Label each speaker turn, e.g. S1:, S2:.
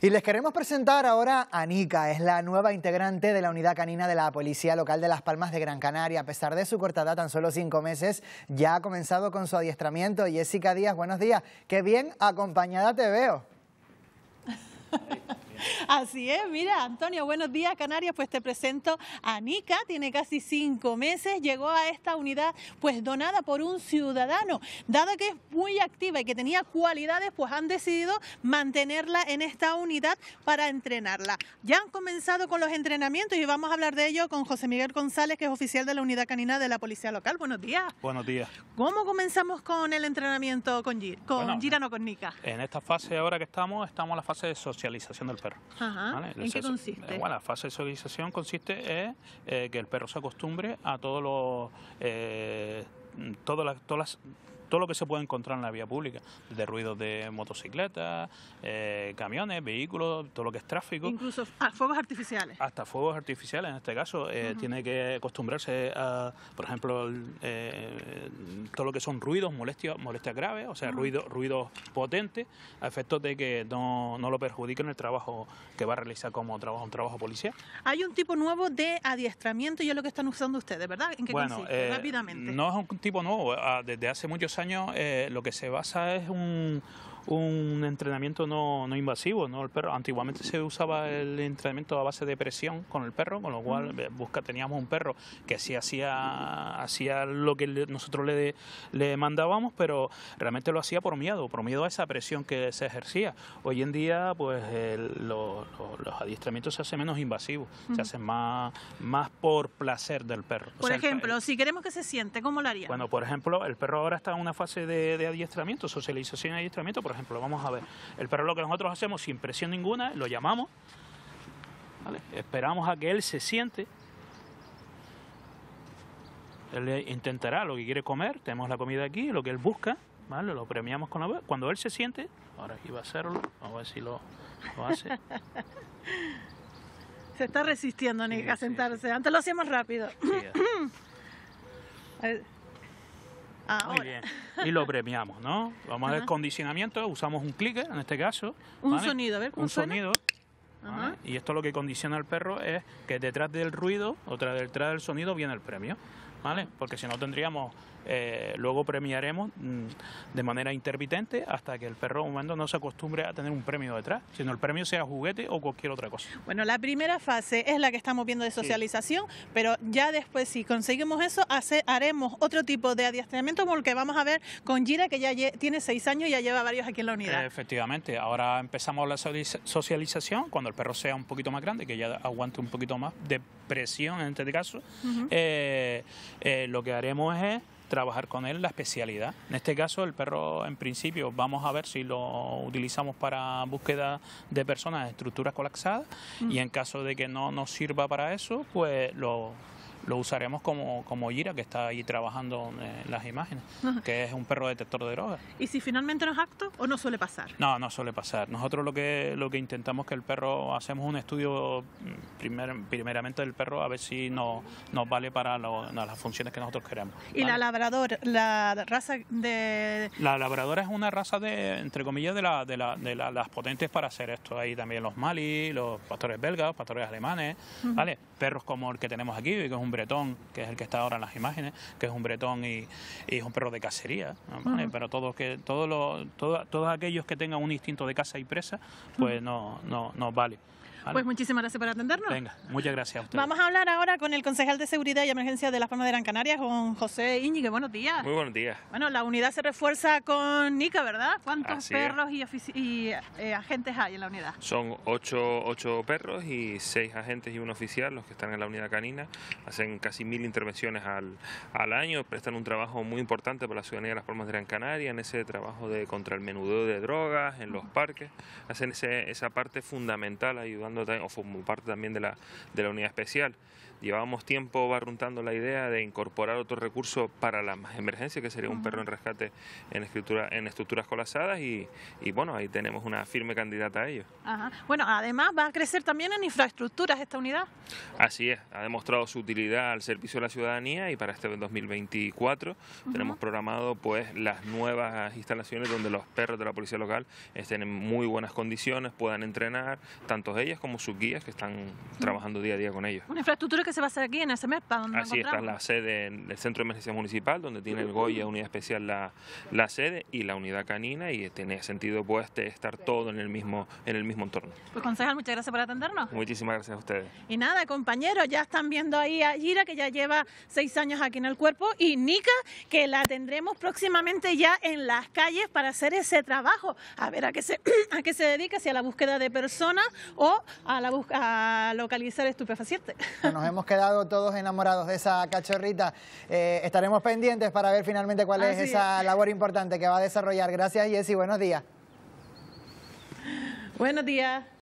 S1: Y les queremos presentar ahora a Nika, es la nueva integrante de la unidad canina de la Policía Local de Las Palmas de Gran Canaria. A pesar de su corta edad, tan solo cinco meses, ya ha comenzado con su adiestramiento. Jessica Díaz, buenos días. Qué bien acompañada te veo. Así es, mira, Antonio, buenos días, Canarias. Pues te presento a Nica, tiene casi cinco meses, llegó a esta unidad pues donada por un ciudadano. Dado que es muy activa y que tenía cualidades, pues han decidido mantenerla en esta unidad para entrenarla. Ya han comenzado con los entrenamientos y vamos a hablar de ello con José Miguel González, que es oficial de la unidad canina de la Policía Local. Buenos días. Buenos días. ¿Cómo comenzamos con el entrenamiento con, con Girano, con Nica?
S2: En esta fase ahora que estamos, estamos en la fase de socialización del perro.
S1: ¿En qué consiste? Bueno, la
S2: fase de socialización consiste en eh, que el perro se acostumbre a todos los... Eh, todas las, todas las todo lo que se puede encontrar en la vía pública, ...de ruidos de motocicletas, eh, camiones, vehículos, todo lo que es tráfico.
S1: Incluso fuegos artificiales.
S2: Hasta fuegos artificiales, en este caso, eh, tiene que acostumbrarse a, por ejemplo, eh, todo lo que son ruidos, molestias, molestias graves, o sea, ruido ruidos potentes, a efectos de que no, lo perjudiquen el trabajo que va a realizar como trabajo, un trabajo policial.
S1: Hay un tipo nuevo de adiestramiento y es lo que están usando ustedes, ¿verdad? ¿En qué consiste? Rápidamente.
S2: No es un tipo nuevo, ah, desde hace muchos años eh, lo que se basa es un, entrenamiento no, no, invasivo, ¿no? El perro, antiguamente se usaba el entrenamiento a base de presión con el perro, con lo cual eh, busca, teníamos un perro que sí hacía, hacía lo que nosotros le, le mandábamos, pero realmente lo hacía por miedo, por miedo a esa presión que se ejercía. Hoy en día, pues los adiestramientos se hacen menos invasivos, se hacen más, más por placer del perro. Por
S1: ejemplo, si queremos que se siente, ¿cómo lo haría? Bueno,
S2: por ejemplo, el perro ahora está en una una fase de, adiestramiento, socialización y adiestramiento, por ejemplo, vamos a ver. El perro lo que nosotros hacemos sin presión ninguna, lo llamamos, esperamos a que él se siente, él intentará lo que quiere comer, tenemos la comida aquí, lo que él busca, ¿vale? lo premiamos con la Cuando él se siente, ahora va a hacerlo, vamos a ver si lo,
S1: hace. Se está resistiendo, a sentarse. Antes lo hacíamos rápido. Muy bien. Y lo
S2: premiamos, ¿no? Vamos a el condicionamiento, usamos un clicker en este caso. Un sonido,
S1: a ver ¿cómo Un sonido.
S2: Y esto lo que condiciona al perro es que detrás del ruido o detrás del sonido viene el premio. ¿vale? Porque si no tendríamos, eh, luego premiaremos mm, de manera intermitente hasta que el perro humano no se acostumbre a tener un premio detrás, sino el premio sea juguete o cualquier otra cosa.
S1: Bueno, la primera fase es la que estamos viendo de socialización, pero ya después si conseguimos eso, hace, haremos otro tipo de adiestramiento como el que vamos a ver con Gira, que ya tiene seis años y ya lleva varios aquí en la unidad.
S2: Efectivamente, ahora empezamos la socialización cuando el perro sea un poquito más grande, que ya aguante un poquito más de presión en este caso. Eh, lo que haremos es trabajar con él la especialidad. En este caso, el perro, en principio, vamos a ver si lo utilizamos para búsqueda de personas de estructuras colapsadas mm. y en caso de que no nos sirva para eso, pues lo lo usaremos como, como Gira, que está ahí trabajando en eh, las imágenes, que es un perro detector de drogas.
S1: ¿Y si finalmente no es o no suele pasar?
S2: No, no suele pasar. Nosotros lo que, lo que intentamos que el perro, hacemos un estudio mm, primer, primeramente del perro a ver si no, nos vale para las funciones que nosotros queremos. ¿Y la
S1: labrador, la raza de...?
S2: La labradora es una raza de, entre comillas, de, la, de, la, de las potentes para hacer esto. ahí también los malis, los pastores belgas, pastores alemanes, ¿vale? Perros como el que tenemos aquí, que es un un bretón, que es el que está ahora en las imágenes, que es un bretón y, es un perro de cacería. Ah. Eh, pero todos, que, todos, los, todos, todos aquellos que tengan un instinto de caza y presa, pues ah. no, no, no vale. Pues
S1: muchísimas gracias por atendernos. Venga,
S2: muchas gracias a usted. Vamos
S1: a hablar ahora con el concejal de Seguridad y Emergencia de Las Palmas de Gran Canaria, con José Íñiguez. Buenos días. Muy buenos días. Bueno, la unidad se refuerza con Nica, ¿verdad? ¿Cuántos perros y, y eh, agentes hay en la unidad?
S3: Son ocho, perros y seis agentes y un oficial, los que están en la unidad canina. Hacen casi mil intervenciones al, al año, prestan un trabajo muy importante para la ciudadanía de Las Palmas de Gran Canaria en ese trabajo de contra el menudo de drogas, en los parques. Hacen esa parte fundamental ayudando o formó parte también de la, de la unidad especial. Llevábamos tiempo barruntando la idea de incorporar otro recurso para las emergencias, que sería un perro en rescate en, escritura, en estructuras colapsadas y, bueno, ahí tenemos una firme candidata a ello.
S1: Bueno, además va a crecer también en infraestructuras esta unidad.
S3: Así es, ha demostrado su utilidad al servicio de la ciudadanía y para este 2024 tenemos programado pues las nuevas instalaciones donde los perros de la policía local estén en muy buenas condiciones, puedan entrenar, tanto ellas como como sus guías que están trabajando día a día con ellos.
S1: Una infraestructura que se va a hacer aquí en e ...para donde Así está la
S3: sede del Centro de Emergencia Municipal, donde tiene el Goya Unidad Especial la, sede y la unidad canina y tiene sentido pues estar todo en el mismo en el mismo entorno.
S1: Pues concejal, muchas gracias por atendernos.
S3: Muchísimas gracias a ustedes.
S1: Y nada, compañeros, ya están viendo ahí a Gira que ya lleva seis años aquí en el cuerpo y Nica que la tendremos próximamente ya en las calles para hacer ese trabajo, a ver a qué se, a qué se dedica, si a la búsqueda de personas o a, la a localizar estupefacientes. Nos hemos quedado todos enamorados de esa cachorrita. Eh, estaremos pendientes para ver finalmente cuál es esa labor importante que va a desarrollar. Gracias, Jessy. Buenos días. Buenos días.